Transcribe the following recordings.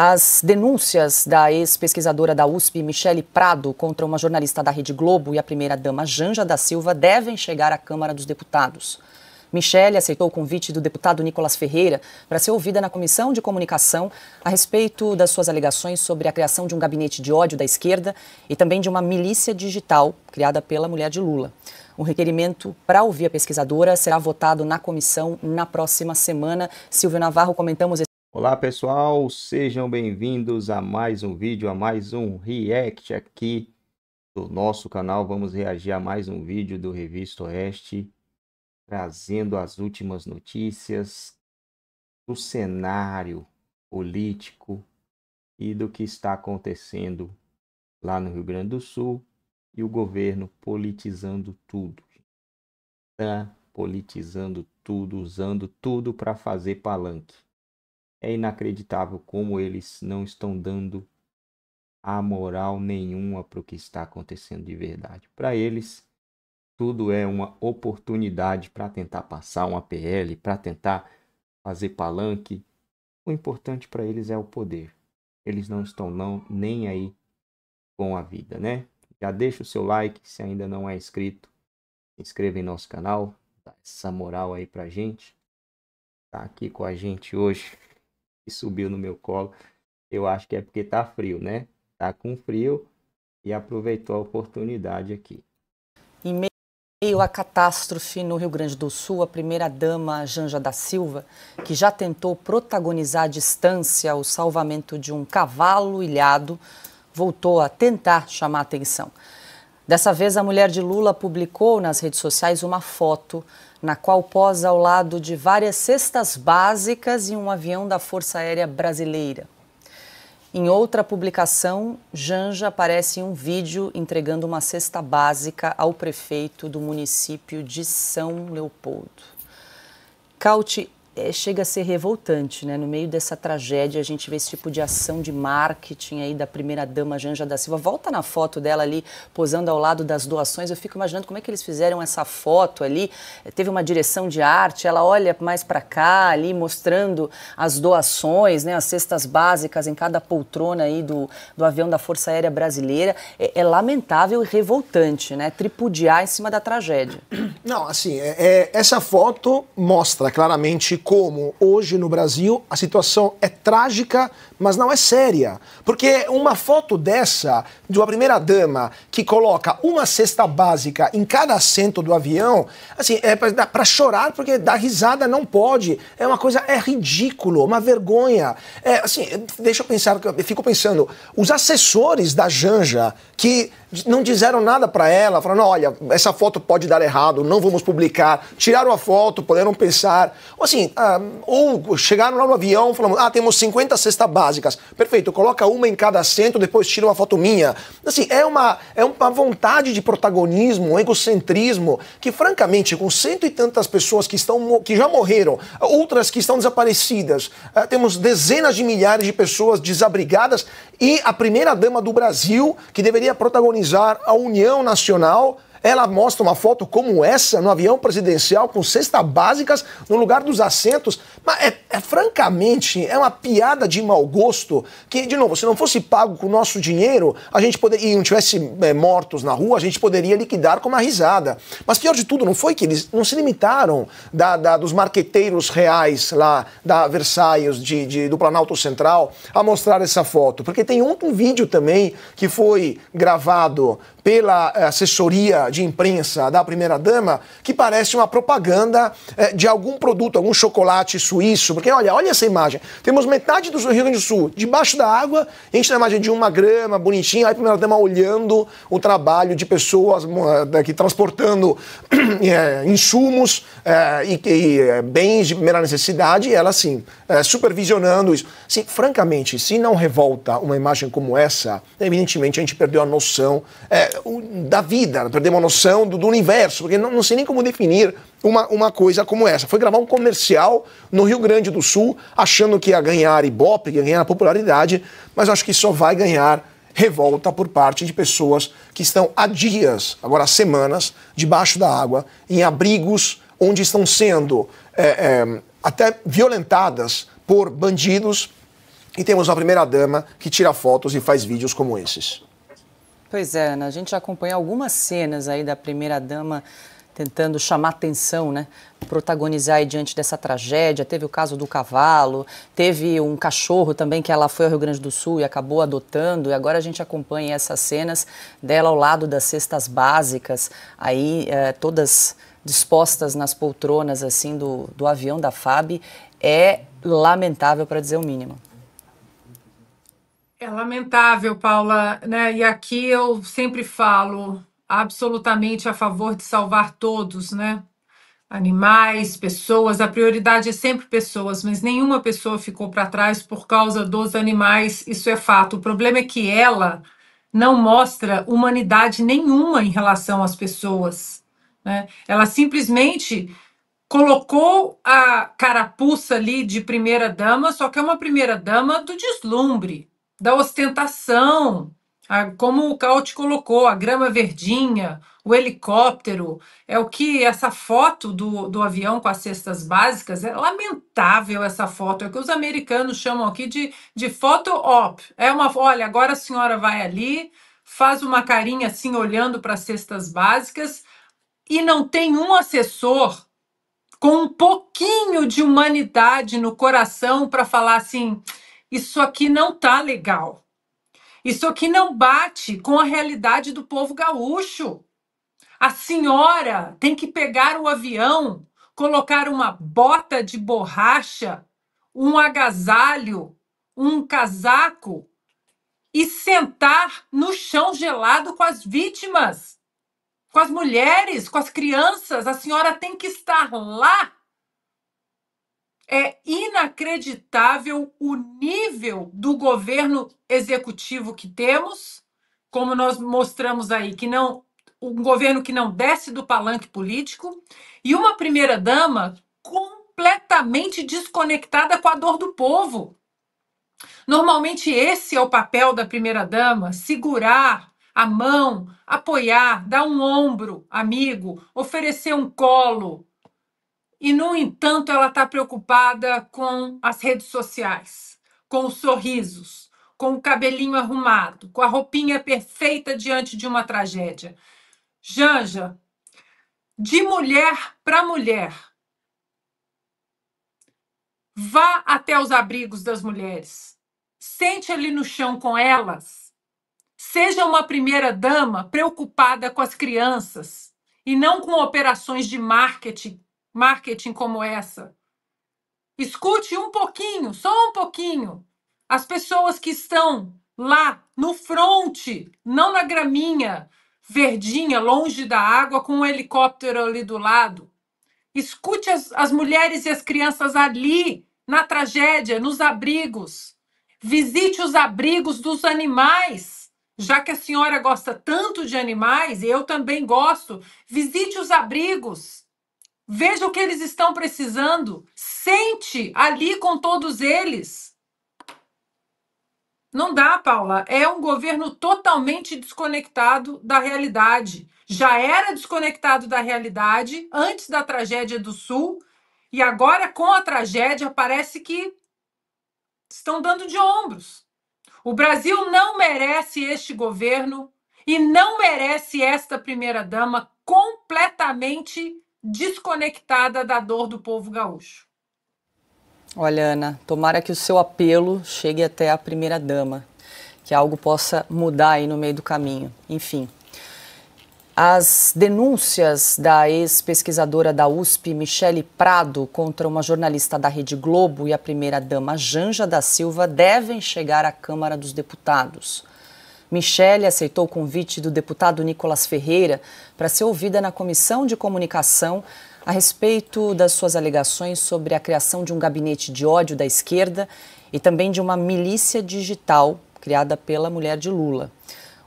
As denúncias da ex-pesquisadora da USP, Michele Prado, contra uma jornalista da Rede Globo e a primeira-dama Janja da Silva devem chegar à Câmara dos Deputados. Michele aceitou o convite do deputado Nicolas Ferreira para ser ouvida na Comissão de Comunicação a respeito das suas alegações sobre a criação de um gabinete de ódio da esquerda e também de uma milícia digital criada pela mulher de Lula. O requerimento para ouvir a pesquisadora será votado na comissão na próxima semana. Silvio Navarro, comentamos Olá pessoal, sejam bem-vindos a mais um vídeo, a mais um react aqui do nosso canal. Vamos reagir a mais um vídeo do Revista Oeste, trazendo as últimas notícias do cenário político e do que está acontecendo lá no Rio Grande do Sul e o governo politizando tudo. tá? politizando tudo, usando tudo para fazer palanque é inacreditável como eles não estão dando a moral nenhuma para o que está acontecendo de verdade. Para eles, tudo é uma oportunidade para tentar passar uma PL, para tentar fazer palanque. O importante para eles é o poder. Eles não estão não nem aí com a vida, né? Já deixa o seu like se ainda não é inscrito. Se inscreva em nosso canal, dá essa moral aí para gente. Tá aqui com a gente hoje subiu no meu colo. Eu acho que é porque tá frio, né? Tá com frio e aproveitou a oportunidade aqui. Em meio à catástrofe no Rio Grande do Sul, a primeira-dama Janja da Silva, que já tentou protagonizar à distância o salvamento de um cavalo ilhado, voltou a tentar chamar atenção. Dessa vez, a mulher de Lula publicou nas redes sociais uma foto na qual posa ao lado de várias cestas básicas e um avião da Força Aérea Brasileira. Em outra publicação, Janja aparece em um vídeo entregando uma cesta básica ao prefeito do município de São Leopoldo. Cauti é, chega a ser revoltante, né? No meio dessa tragédia, a gente vê esse tipo de ação de marketing aí da primeira-dama Janja da Silva. Volta na foto dela ali, posando ao lado das doações. Eu fico imaginando como é que eles fizeram essa foto ali. É, teve uma direção de arte, ela olha mais para cá ali, mostrando as doações, né? As cestas básicas em cada poltrona aí do, do avião da Força Aérea Brasileira. É, é lamentável e revoltante, né? Tripudiar em cima da tragédia. Não, assim, é, é essa foto mostra claramente como hoje no Brasil a situação é trágica, mas não é séria. Porque uma foto dessa, de uma primeira-dama que coloca uma cesta básica em cada assento do avião, assim, é para chorar porque dar risada não pode. É uma coisa, é ridículo, uma vergonha. É, assim, deixa eu pensar, eu fico pensando, os assessores da Janja, que não disseram nada para ela, falando olha, essa foto pode dar errado, não vamos publicar. Tiraram a foto, puderam pensar. Assim, ah, ou chegaram lá no avião falando, ah, temos 50 cestas básicas. Perfeito, coloca uma em cada assento, depois tira uma foto minha. Assim, é uma, é uma vontade de protagonismo, um egocentrismo, que francamente, com cento e tantas pessoas que, estão, que já morreram, outras que estão desaparecidas, ah, temos dezenas de milhares de pessoas desabrigadas e a primeira-dama do Brasil, que deveria protagonizar a união nacional, ela mostra uma foto como essa no avião presidencial com cesta básicas no lugar dos assentos. Mas é, é, francamente é uma piada de mau gosto que, de novo, se não fosse pago com o nosso dinheiro, a gente poderia e não tivesse é, mortos na rua, a gente poderia liquidar com uma risada. Mas pior de tudo não foi que eles não se limitaram da, da dos marqueteiros reais lá da Versalhes de, de, do Planalto Central a mostrar essa foto, porque tem um, um vídeo também que foi gravado pela eh, assessoria de imprensa da primeira-dama que parece uma propaganda eh, de algum produto, algum chocolate suíço. Porque olha, olha essa imagem. Temos metade do Rio Grande do Sul debaixo da água, a gente tem a imagem de uma grama bonitinha, aí a primeira-dama olhando o trabalho de pessoas eh, daqui transportando insumos é, e, e, é, bens de primeira necessidade, ela assim, é, supervisionando isso. Assim, francamente, se não revolta uma imagem como essa, evidentemente a gente perdeu a noção é, da vida, perdeu a noção do, do universo, porque não, não sei nem como definir uma, uma coisa como essa. Foi gravar um comercial no Rio Grande do Sul, achando que ia ganhar ibope, que ia ganhar popularidade, mas acho que só vai ganhar revolta por parte de pessoas que estão há dias, agora há semanas, debaixo da água, em abrigos onde estão sendo é, é, até violentadas por bandidos. E temos a primeira-dama que tira fotos e faz vídeos como esses. Pois é, Ana, a gente acompanha algumas cenas aí da primeira-dama tentando chamar atenção, né? Protagonizar aí diante dessa tragédia. Teve o caso do cavalo, teve um cachorro também que ela foi ao Rio Grande do Sul e acabou adotando. E agora a gente acompanha essas cenas dela ao lado das cestas básicas, aí eh, todas dispostas nas poltronas assim do, do avião da FAB é lamentável para dizer o mínimo. É lamentável, Paula, né? E aqui eu sempre falo absolutamente a favor de salvar todos, né? Animais, pessoas, a prioridade é sempre pessoas, mas nenhuma pessoa ficou para trás por causa dos animais, isso é fato. O problema é que ela não mostra humanidade nenhuma em relação às pessoas né? Ela simplesmente colocou a carapuça ali de primeira-dama, só que é uma primeira-dama do deslumbre, da ostentação, a, como o Caut colocou, a grama verdinha, o helicóptero, é o que essa foto do, do avião com as cestas básicas, é lamentável essa foto, é o que os americanos chamam aqui de, de foto op. É uma, olha, agora a senhora vai ali, faz uma carinha assim olhando para as cestas básicas, e não tem um assessor com um pouquinho de humanidade no coração para falar assim: isso aqui não tá legal. Isso aqui não bate com a realidade do povo gaúcho. A senhora tem que pegar o avião, colocar uma bota de borracha, um agasalho, um casaco e sentar no chão gelado com as vítimas com as mulheres, com as crianças. A senhora tem que estar lá. É inacreditável o nível do governo executivo que temos, como nós mostramos aí, que não um governo que não desce do palanque político e uma primeira dama completamente desconectada com a dor do povo. Normalmente esse é o papel da primeira dama, segurar a mão, apoiar, dar um ombro, amigo, oferecer um colo. E, no entanto, ela está preocupada com as redes sociais, com os sorrisos, com o cabelinho arrumado, com a roupinha perfeita diante de uma tragédia. Janja, de mulher para mulher, vá até os abrigos das mulheres, sente ali no chão com elas Seja uma primeira-dama preocupada com as crianças e não com operações de marketing, marketing como essa. Escute um pouquinho, só um pouquinho, as pessoas que estão lá no fronte, não na graminha verdinha, longe da água, com um helicóptero ali do lado. Escute as, as mulheres e as crianças ali, na tragédia, nos abrigos. Visite os abrigos dos animais já que a senhora gosta tanto de animais, e eu também gosto, visite os abrigos. Veja o que eles estão precisando. Sente ali com todos eles. Não dá, Paula. É um governo totalmente desconectado da realidade. Já era desconectado da realidade antes da tragédia do Sul, e agora com a tragédia parece que estão dando de ombros. O Brasil não merece este governo e não merece esta primeira-dama completamente desconectada da dor do povo gaúcho. Olha, Ana, tomara que o seu apelo chegue até a primeira-dama, que algo possa mudar aí no meio do caminho. Enfim, as denúncias da ex-pesquisadora da USP, Michele Prado, contra uma jornalista da Rede Globo e a primeira-dama Janja da Silva devem chegar à Câmara dos Deputados. Michele aceitou o convite do deputado Nicolas Ferreira para ser ouvida na Comissão de Comunicação a respeito das suas alegações sobre a criação de um gabinete de ódio da esquerda e também de uma milícia digital criada pela mulher de Lula.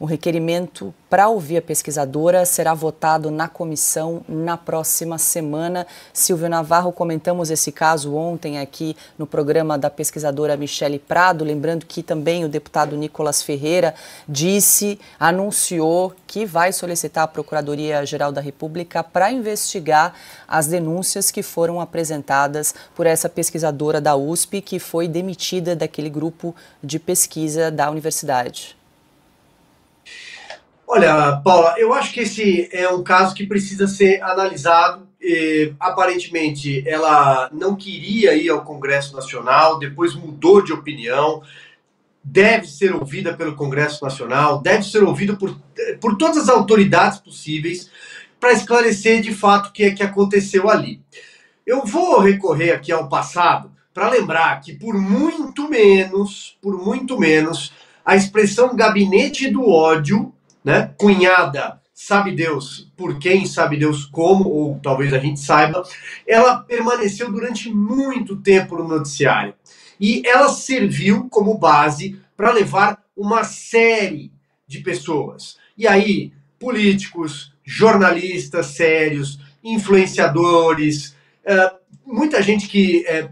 O requerimento para ouvir a pesquisadora será votado na comissão na próxima semana. Silvio Navarro, comentamos esse caso ontem aqui no programa da pesquisadora Michele Prado. Lembrando que também o deputado Nicolas Ferreira disse, anunciou que vai solicitar a Procuradoria-Geral da República para investigar as denúncias que foram apresentadas por essa pesquisadora da USP, que foi demitida daquele grupo de pesquisa da universidade. Olha, Paula, eu acho que esse é um caso que precisa ser analisado. E, aparentemente, ela não queria ir ao Congresso Nacional, depois mudou de opinião. Deve ser ouvida pelo Congresso Nacional, deve ser ouvida por, por todas as autoridades possíveis para esclarecer de fato o que é que aconteceu ali. Eu vou recorrer aqui ao passado para lembrar que por muito menos, por muito menos, a expressão gabinete do ódio né? Cunhada, sabe Deus por quem, sabe Deus como, ou talvez a gente saiba, ela permaneceu durante muito tempo no noticiário. E ela serviu como base para levar uma série de pessoas. E aí, políticos, jornalistas sérios, influenciadores, eh, muita gente que eh,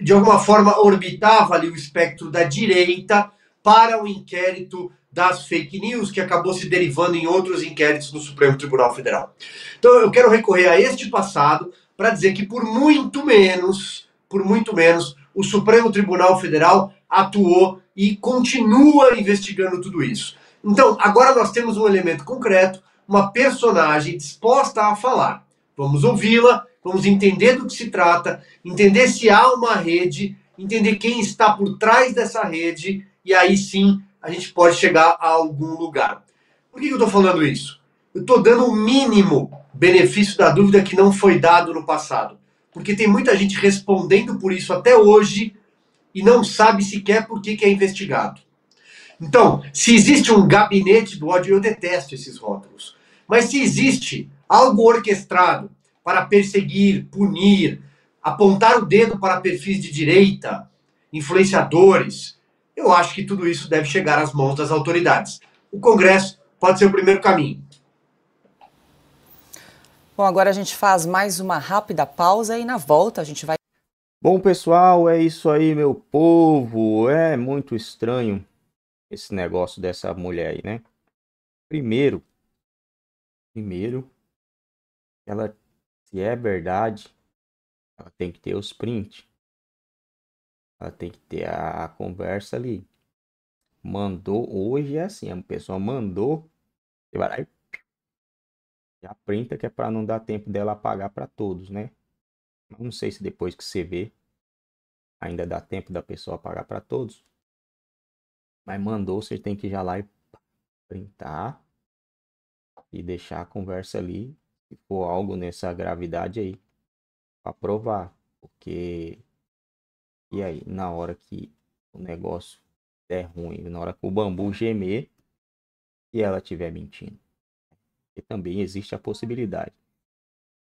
de alguma forma orbitava ali o espectro da direita para o inquérito das fake news, que acabou se derivando em outros inquéritos no Supremo Tribunal Federal. Então eu quero recorrer a este passado para dizer que por muito menos, por muito menos, o Supremo Tribunal Federal atuou e continua investigando tudo isso. Então, agora nós temos um elemento concreto, uma personagem disposta a falar. Vamos ouvi-la, vamos entender do que se trata, entender se há uma rede, entender quem está por trás dessa rede e aí sim a gente pode chegar a algum lugar. Por que eu estou falando isso? Eu estou dando o mínimo benefício da dúvida que não foi dado no passado. Porque tem muita gente respondendo por isso até hoje e não sabe sequer por que, que é investigado. Então, se existe um gabinete do ódio, eu detesto esses rótulos. Mas se existe algo orquestrado para perseguir, punir, apontar o dedo para perfis de direita, influenciadores, eu acho que tudo isso deve chegar às mãos das autoridades. O Congresso pode ser o primeiro caminho. Bom, agora a gente faz mais uma rápida pausa e na volta a gente vai. Bom, pessoal, é isso aí, meu povo. É muito estranho esse negócio dessa mulher aí, né? Primeiro, primeiro, ela, se é verdade, ela tem que ter os prints. Ela tem que ter a, a conversa ali. Mandou, hoje é assim, a pessoa mandou, você vai lá e já printa que é para não dar tempo dela apagar para todos, né? Não sei se depois que você vê ainda dá tempo da pessoa apagar para todos. Mas mandou, você tem que ir já lá e printar e deixar a conversa ali, se for algo nessa gravidade aí, para provar, porque e aí, na hora que o negócio der ruim, na hora que o bambu gemer e ela estiver mentindo? E também existe a possibilidade.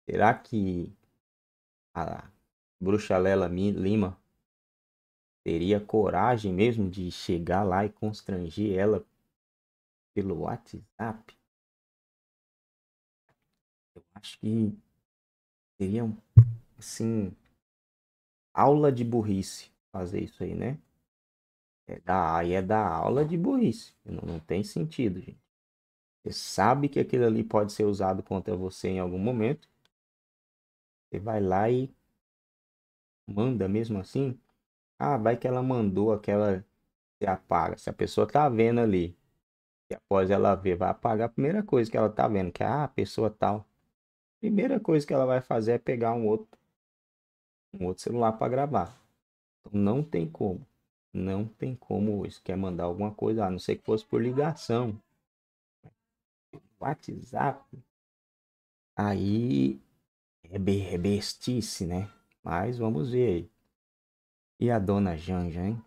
Será que a Bruxalela Lima teria coragem mesmo de chegar lá e constranger ela pelo WhatsApp? Eu acho que seria um, assim aula de burrice fazer isso aí, né? É da, aí é da aula de burrice. Não, não tem sentido, gente. Você sabe que aquilo ali pode ser usado contra você em algum momento. Você vai lá e manda mesmo assim. Ah, vai que ela mandou aquela. Você apaga. Se a pessoa tá vendo ali. E após ela ver, vai apagar a primeira coisa que ela tá vendo, que é ah, a pessoa tal. Primeira coisa que ela vai fazer é pegar um outro um outro celular para gravar. Então não tem como. Não tem como isso Quer mandar alguma coisa, a não ser que fosse por ligação. WhatsApp. Aí é, é bestice, né? Mas vamos ver aí. E a dona Janja, hein?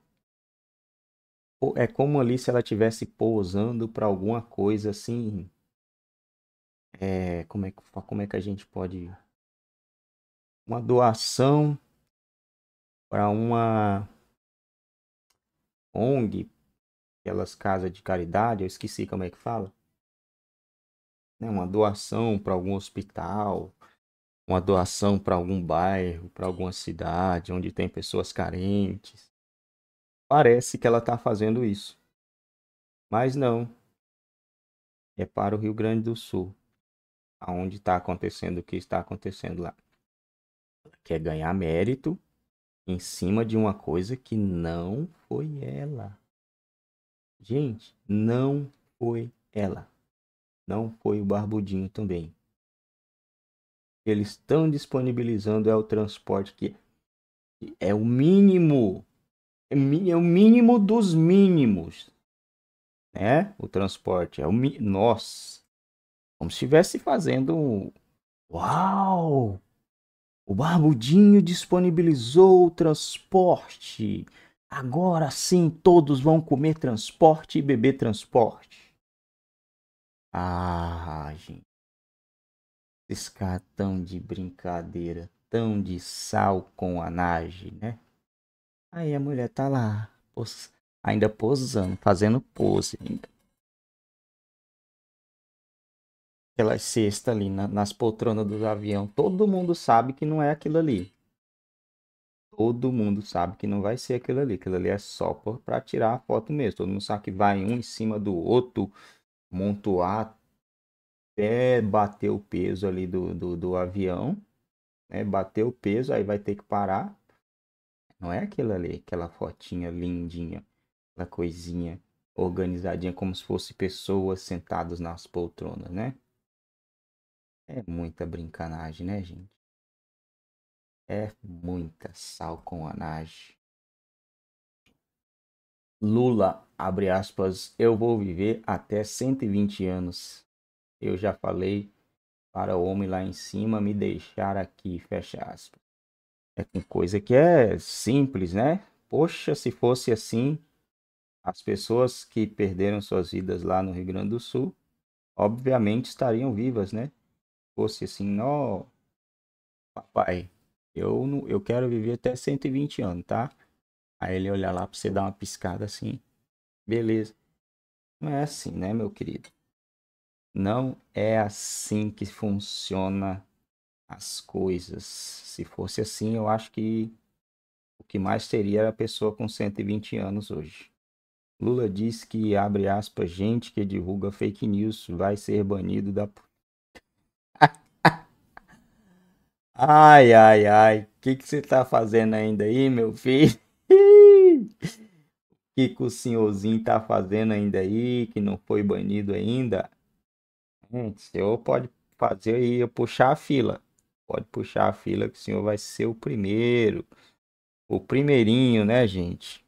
É como ali se ela estivesse pousando para alguma coisa assim. É, como, é, como é que a gente pode uma doação para uma ONG, aquelas casas de caridade, eu esqueci como é que fala. Né? Uma doação para algum hospital, uma doação para algum bairro, para alguma cidade onde tem pessoas carentes. Parece que ela está fazendo isso. Mas não. É para o Rio Grande do Sul, aonde está acontecendo o que está acontecendo lá quer é ganhar mérito em cima de uma coisa que não foi ela. Gente, não foi ela. Não foi o Barbudinho também. Eles estão disponibilizando é o transporte que é o mínimo. É, é o mínimo dos mínimos. Né? O transporte é o mi... nós como se estivesse fazendo uau, o Barbudinho disponibilizou o transporte. Agora sim todos vão comer transporte e beber transporte. Ah, gente. Esses caras tão de brincadeira, tão de sal com a nage, né? Aí a mulher tá lá, ainda posando, fazendo pose ainda. aquelas cestas ali na, nas poltronas dos aviões, todo mundo sabe que não é aquilo ali. Todo mundo sabe que não vai ser aquilo ali. Aquilo ali é só para tirar a foto mesmo. Todo mundo sabe que vai um em cima do outro, montuar até bater o peso ali do, do, do avião. Né? Bater o peso, aí vai ter que parar. Não é aquilo ali, aquela fotinha lindinha, aquela coisinha organizadinha, como se fosse pessoas sentadas nas poltronas, né? É muita brincanagem, né, gente? É muita sal salconanagem. Lula, abre aspas, eu vou viver até 120 anos. Eu já falei para o homem lá em cima me deixar aqui, fecha aspas. É coisa que é simples, né? Poxa, se fosse assim, as pessoas que perderam suas vidas lá no Rio Grande do Sul, obviamente estariam vivas, né? fosse assim, ó, papai, eu não, eu quero viver até 120 anos, tá? Aí ele olha lá para você dar uma piscada assim. Beleza. Não é assim, né, meu querido? Não é assim que funciona as coisas. Se fosse assim, eu acho que o que mais teria era a pessoa com 120 anos hoje. Lula diz que, abre aspas, gente que divulga fake news vai ser banido da Ai, ai, ai, o que, você tá fazendo ainda aí, meu filho? O que, que o senhorzinho tá fazendo ainda aí, que não foi banido ainda? Gente, hum, o senhor pode fazer aí, eu puxar a fila. Pode puxar a fila que o senhor vai ser o primeiro. O primeirinho, né, gente?